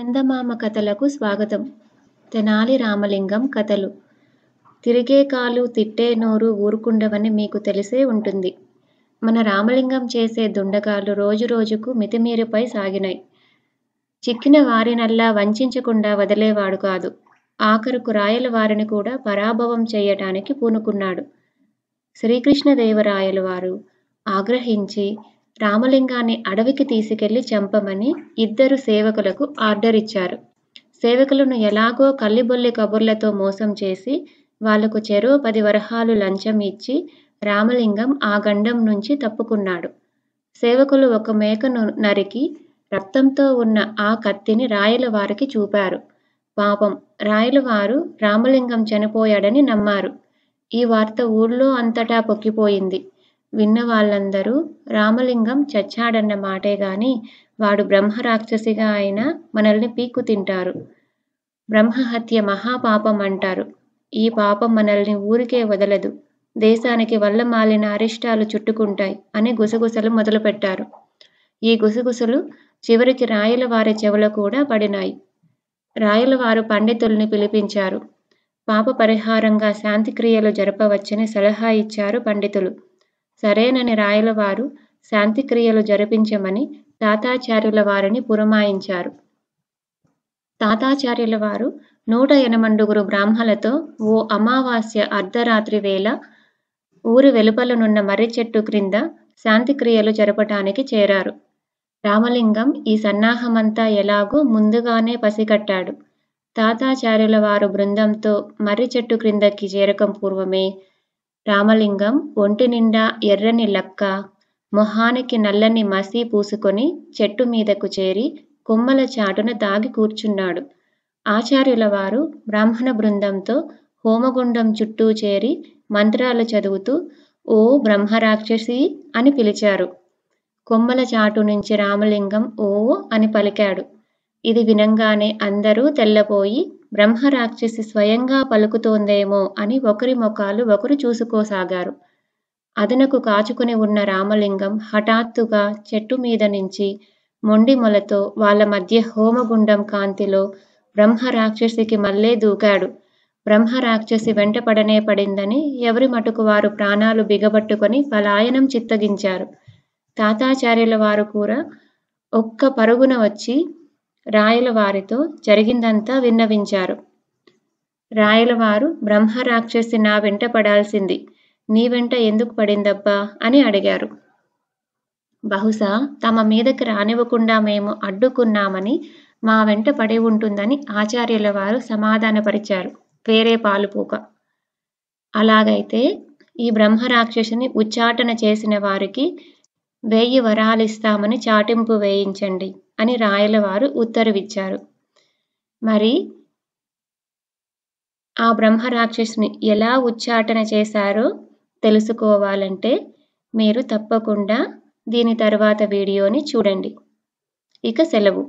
చందమామ కథలకు స్వాగతం తెనాలి రామలింగం కథలు తిరిగే కాలు తిట్టే నోరు ఊరుకుండవని మీకు తెలిసే ఉంటుంది మన రామలింగం చేసే దుండగాలు రోజు రోజుకు మితిమీరుపై సాగినాయి చిక్కిన వారినల్లా వంచకుండా వదిలేవాడు కాదు ఆఖరుకు రాయల వారిని కూడా పరాభవం చేయటానికి పూనుకున్నాడు శ్రీకృష్ణదేవరాయల వారు ఆగ్రహించి రామలింగాన్ని అడవికి తీసుకెళ్లి చంపమని ఇద్దరు సేవకులకు ఆర్డర్ ఇచ్చారు సేవకులను ఎలాగో కల్లిబొల్లి కబుర్లతో మోసం చేసి వాళ్లకు చెరో పది వరహాలు లంచం ఇచ్చి రామలింగం ఆ గండం నుంచి తప్పుకున్నాడు సేవకులు ఒక మేకను నరికి రక్తంతో ఉన్న ఆ కత్తిని రాయల వారికి చూపారు పాపం రాయల వారు రామలింగం చనిపోయాడని నమ్మారు ఈ వార్త ఊళ్ళో అంతటా పొక్కిపోయింది విన్న వాళ్ళందరూ రామలింగం చచ్చాడన్న మాటే గాని వాడు బ్రహ్మరాక్షసిగా అయినా మనల్ని పీక్కు తింటారు బ్రహ్మహత్య మహాపాపం అంటారు ఈ పాపం మనల్ని ఊరికే వదలదు దేశానికి వల్ల మాలిన అరిష్టాలు చుట్టుకుంటాయి అని గుసగుసలు మొదలుపెట్టారు ఈ గుసగుసలు చివరికి రాయల వారి చెవులు కూడా పడినాయి రాయల వారు పండితుల్ని పిలిపించారు పాప పరిహారంగా శాంతిక్రియలు జరపవచ్చని సలహా ఇచ్చారు పండితులు సరేనని రాయలవారు శాంతిక్రియలు జరిపించమని తాతాచార్యుల వారిని పురమాయించారు తాతాచార్యుల వారు నూట ఎనమండుగురు బ్రాహ్మలతో ఓ అమావాస్య అర్ధరాత్రి వేళ ఊరి వెలుపలనున్న మర్రి చెట్టు క్రింద శాంతిక్రియలు జరపటానికి చేరారు రామలింగం ఈ సన్నాహమంతా ఎలాగో ముందుగానే పసికట్టాడు తాతాచార్యుల వారు బృందంతో మర్రి చెట్టు క్రిందకి చేరకం పూర్వమే రామలింగం ఒంటి నిండా ఎర్రని లక్క మొహానికి నల్లని మసి పూసుకొని చెట్టు మీదకు చేరి కొమ్మల చాటున దాగి కూర్చున్నాడు ఆచార్యుల వారు బ్రాహ్మణ బృందంతో హోమగుండం చుట్టూ చేరి మంత్రాలు చదువుతూ ఓ బ్రహ్మరాక్షసి అని పిలిచారు కొమ్మల చాటు నుంచి రామలింగం ఓ అని పలికాడు ఇది వినంగానే అందరూ తెల్లపోయి బ్రహ్మరాక్షసి స్వయంగా పలుకుతోందేమో అని ఒకరి ముఖాలు ఒకరు చూసుకోసాగారు అదనకు కాచుకుని ఉన్న రామలింగం హఠాత్తుగా చెట్టు మీద నుంచి మొండిమొలతో వాళ్ళ మధ్య హోమగుండం కాంతిలో బ్రహ్మరాక్షసికి మళ్ళే దూకాడు బ్రహ్మరాక్షసి వెంటపడనే పడిందని ఎవరి మటుకు వారు ప్రాణాలు బిగబట్టుకొని పలాయనం చిత్తగించారు తాతాచార్యుల వారు కూడా ఒక్క పరుగున వచ్చి రాయల వారితో జరిగిందంతా విన్నవించారు రాయలవారు బ్రహ్మరాక్షసి నా వెంట పడాల్సింది నీ వెంట ఎందుకు పడిందబ్బా అని అడిగారు బహుశా తమ మీదకి రానివ్వకుండా మేము అడ్డుకున్నామని మా వెంట పడి ఉంటుందని ఆచార్యుల వారు సమాధానపరిచారు వేరే పాలుపోక అలాగైతే ఈ బ్రహ్మరాక్షసుని ఉచ్చాటన చేసిన వారికి వెయ్యి వరాలిస్తామని చాటింపు వేయించండి అని రాయలవారు ఉత్తరవిచ్చారు మరి ఆ బ్రహ్మరాక్షసుని ఎలా ఉచ్చాటన చేశారో తెలుసుకోవాలంటే మీరు తప్పకుండా దీని తర్వాత వీడియోని చూడండి ఇక సెలవు